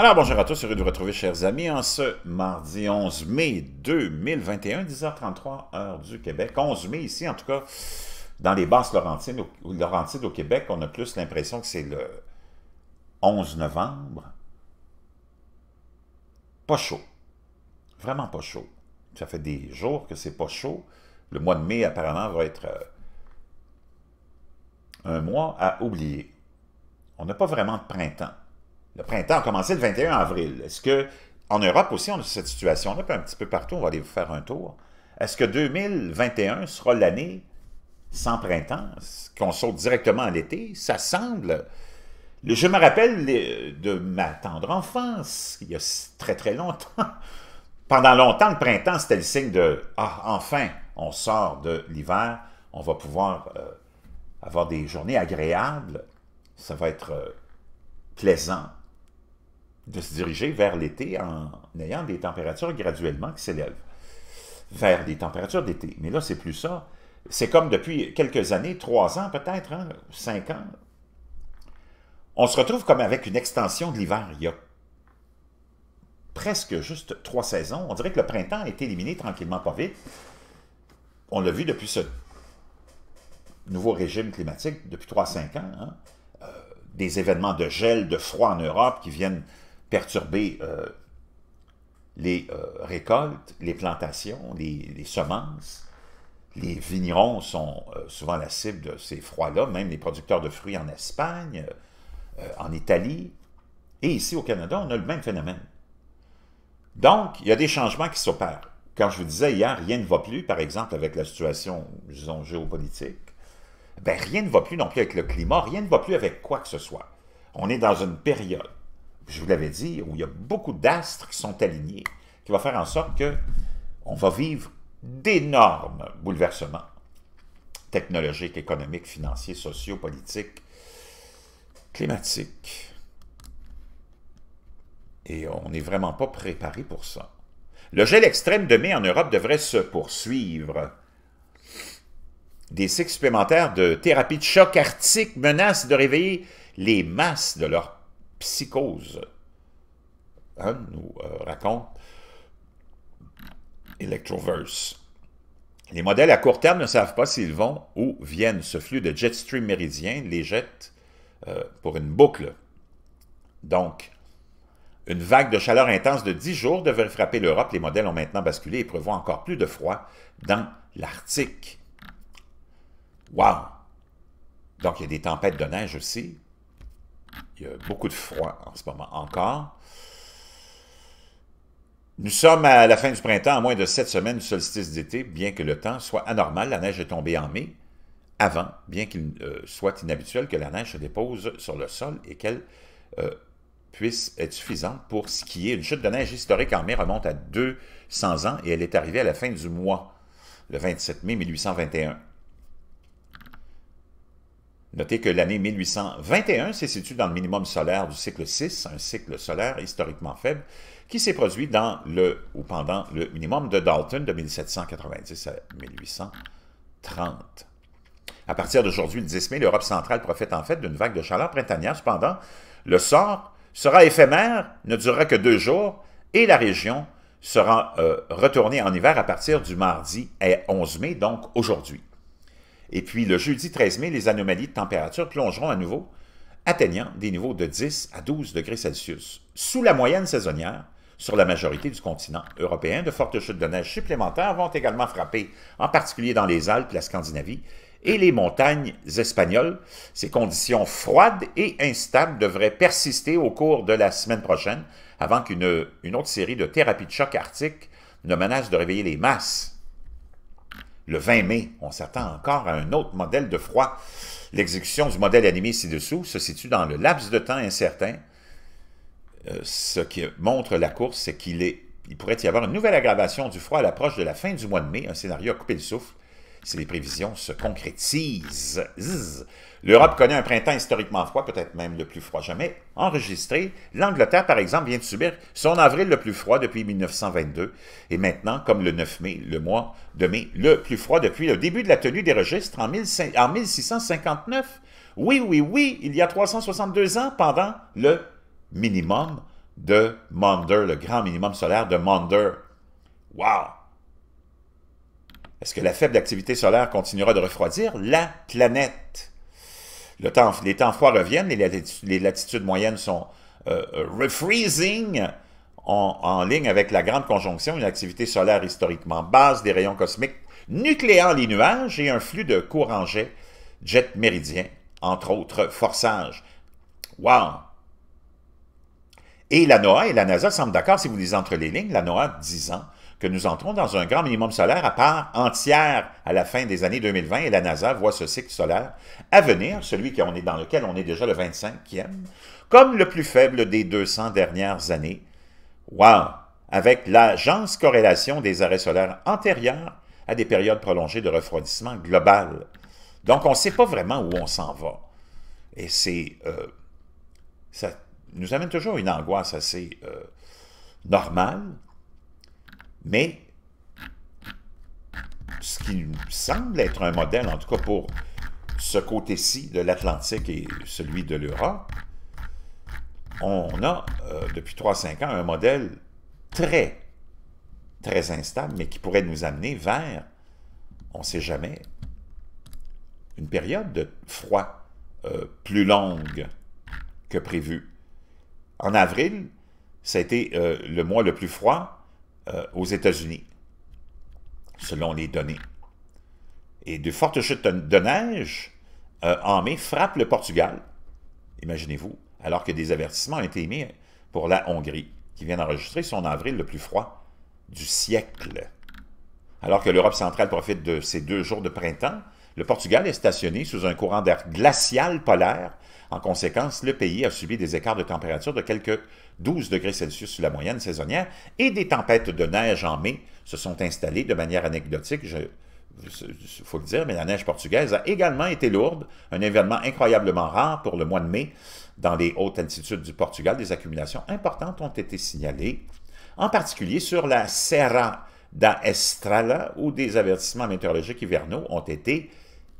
Alors, bonjour à tous, heureux de vous retrouver, chers amis, en ce mardi 11 mai 2021, 10h33, heure du Québec. 11 mai ici, en tout cas, dans les basses Laurentines, ou Laurentides, au Québec, on a plus l'impression que c'est le 11 novembre. Pas chaud. Vraiment pas chaud. Ça fait des jours que c'est pas chaud. Le mois de mai, apparemment, va être euh, un mois à oublier. On n'a pas vraiment de printemps. Le printemps a commencé le 21 avril. Est-ce que en Europe aussi, on a cette situation-là, puis un petit peu partout, on va aller vous faire un tour. Est-ce que 2021 sera l'année sans printemps, qu'on saute directement à l'été? Ça semble... Je me rappelle de ma tendre enfance, il y a très très longtemps. Pendant longtemps, le printemps, c'était le signe de « Ah, enfin, on sort de l'hiver, on va pouvoir euh, avoir des journées agréables, ça va être euh, plaisant. » de se diriger vers l'été en ayant des températures graduellement qui s'élèvent vers des températures d'été. Mais là, c'est plus ça. C'est comme depuis quelques années, trois ans peut-être, hein, cinq ans, on se retrouve comme avec une extension de l'hiver. Il y a presque juste trois saisons. On dirait que le printemps a été éliminé tranquillement, pas vite. On l'a vu depuis ce nouveau régime climatique, depuis trois, cinq ans. Hein. Euh, des événements de gel, de froid en Europe qui viennent perturber euh, les euh, récoltes, les plantations, les, semences. Les vignerons sont euh, souvent la cible de ces froids-là, même les producteurs de fruits en Espagne, en Italie. Et ici au Canada, on a le même phénomène. Donc, il y a des changements qui s'opèrent. Quand je vous disais hier, rien ne va plus, par exemple, avec la situation, disons, géopolitique, ben, rien ne va plus non plus avec le climat, rien ne va plus avec quoi que ce soit. On est dans une période je vous l'avais dit, où il y a beaucoup d'astres qui sont alignés, qui va faire en sorte qu'on va vivre d'énormes bouleversements technologiques, économiques, financiers, sociaux, politiques, climatiques. Et on n'est vraiment pas préparé pour ça. Le gel extrême de mai en Europe devrait se poursuivre. Des cycles supplémentaires de thérapie de choc arctique menacent de réveiller les masses de leur psychose. Hein, nous euh, raconte Electroverse. Les modèles à court terme ne savent pas s'ils vont ou viennent. Ce flux de jet stream méridien les jette euh, pour une boucle. Donc, une vague de chaleur intense de 10 jours devrait frapper l'Europe. Les modèles ont maintenant basculé et prévoient encore plus de froid dans l'Arctique. Wow! Donc, il y a des tempêtes de neige aussi. Il y a beaucoup de froid en ce moment encore. Nous sommes à la fin du printemps, à moins de sept semaines du solstice d'été, bien que le temps soit anormal. La neige est tombée en mai, avant, bien qu'il euh, soit inhabituel que la neige se dépose sur le sol et qu'elle euh, puisse être suffisante pour ce est Une chute de neige historique en mai remonte à 200 ans et elle est arrivée à la fin du mois, le 27 mai 1821. Notez que l'année 1821 se situe dans le minimum solaire du cycle 6, un cycle solaire historiquement faible, qui s'est produit dans le ou pendant le minimum de Dalton de 1790 à 1830. À partir d'aujourd'hui, le 10 mai, l'Europe centrale profite en fait d'une vague de chaleur printanière. Cependant, le sort sera éphémère, ne durera que deux jours, et la région sera euh, retournée en hiver à partir du mardi 11 mai, donc aujourd'hui. Et puis le jeudi 13 mai, les anomalies de température plongeront à nouveau, atteignant des niveaux de 10 à 12 degrés Celsius, sous la moyenne saisonnière sur la majorité du continent européen. De fortes chutes de neige supplémentaires vont également frapper, en particulier dans les Alpes, la Scandinavie et les montagnes espagnoles. Ces conditions froides et instables devraient persister au cours de la semaine prochaine, avant qu'une autre série de thérapies de choc arctique ne menace de réveiller les masses le 20 mai, on s'attend encore à un autre modèle de froid. L'exécution du modèle animé ci-dessous se situe dans le laps de temps incertain. Euh, ce qui montre la course, c'est qu'il est, il pourrait y avoir une nouvelle aggravation du froid à l'approche de la fin du mois de mai, un scénario à couper le souffle si les prévisions se concrétisent. L'Europe connaît un printemps historiquement froid, peut-être même le plus froid jamais enregistré. L'Angleterre, par exemple, vient de subir son avril le plus froid depuis 1922, et maintenant, comme le 9 mai, le mois de mai, le plus froid depuis le début de la tenue des registres en 1659. Oui, oui, oui, il y a 362 ans, pendant le minimum de Maunder, le grand minimum solaire de Maunder. Wow! Est-ce que la faible activité solaire continuera de refroidir la planète? les temps froids reviennent, les latitudes, les latitudes moyennes sont euh, euh, refreezing en, ligne avec la grande conjonction, une activité solaire historiquement basse, des rayons cosmiques nucléant les nuages et un flux de courant jet, jet méridien, entre autres forçage. Wow! Et la NOAA et la NASA semblent d'accord, si vous lisez entre les lignes, la NOAA 10 ans, que nous entrons dans un grand minimum solaire à part entière à la fin des années 2020 et la NASA voit ce cycle solaire à venir, celui dans lequel on est déjà le 25e, comme le plus faible des 200 dernières années. Wow! Avec l'agence corrélation des arrêts solaires antérieurs à des périodes prolongées de refroidissement global. Donc, on ne sait pas vraiment où on s'en va. Et c'est... Euh, ça nous amène toujours une angoisse assez euh, normale, mais ce qui semble être un modèle, en tout cas pour ce côté-ci de l'Atlantique et celui de l'Europe, on a, euh, depuis 3-5 ans, un modèle très, très instable, mais qui pourrait nous amener vers, on ne sait jamais, une période de froid euh, plus longue que prévu. En avril, ça a été euh, le mois le plus froid euh, aux États-Unis, selon les données. Et de fortes chutes de neige euh, en mai frappent le Portugal, imaginez-vous, alors que des avertissements ont été émis pour la Hongrie, qui vient d'enregistrer son avril le plus froid du siècle. Alors que l'Europe centrale profite de ces deux jours de printemps, le Portugal est stationné sous un courant d'air glacial polaire en conséquence, le pays a subi des écarts de température de quelques 12 degrés Celsius sur la moyenne saisonnière et des tempêtes de neige en mai se sont installées de manière anecdotique. Je, il faut le dire, mais la neige portugaise a également été lourde, un événement incroyablement rare pour le mois de mai. Dans les hautes altitudes du Portugal, des accumulations importantes ont été signalées, en particulier sur la Serra da Estrela, où des avertissements météorologiques hivernaux ont été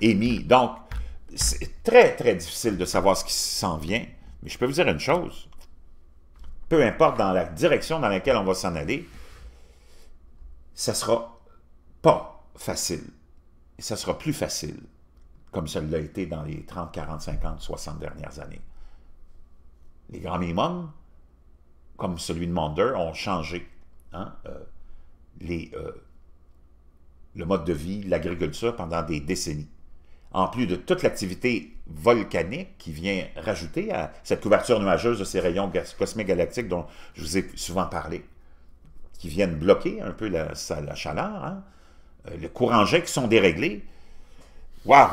émis. Donc, c'est très, très difficile de savoir ce qui s'en vient, mais je peux vous dire une chose. Peu importe dans la direction dans laquelle on va s'en aller, ça sera pas facile. Et ça sera plus facile, comme ça l'a été dans les 30, 40, 50, 60 dernières années. Les grands minimums, comme celui de Mondeur, ont changé. Hein, euh, les, euh, le mode de vie, l'agriculture pendant des décennies en plus de toute l'activité volcanique qui vient rajouter à cette couverture nuageuse de ces rayons cosmiques galactiques dont je vous ai souvent parlé, qui viennent bloquer un peu la, la chaleur, hein? Euh, le courant jet qui sont déréglés. Waouh!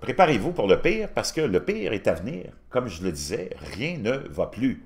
Préparez-vous pour le pire parce que le pire est à venir. Comme je le disais, rien ne va plus.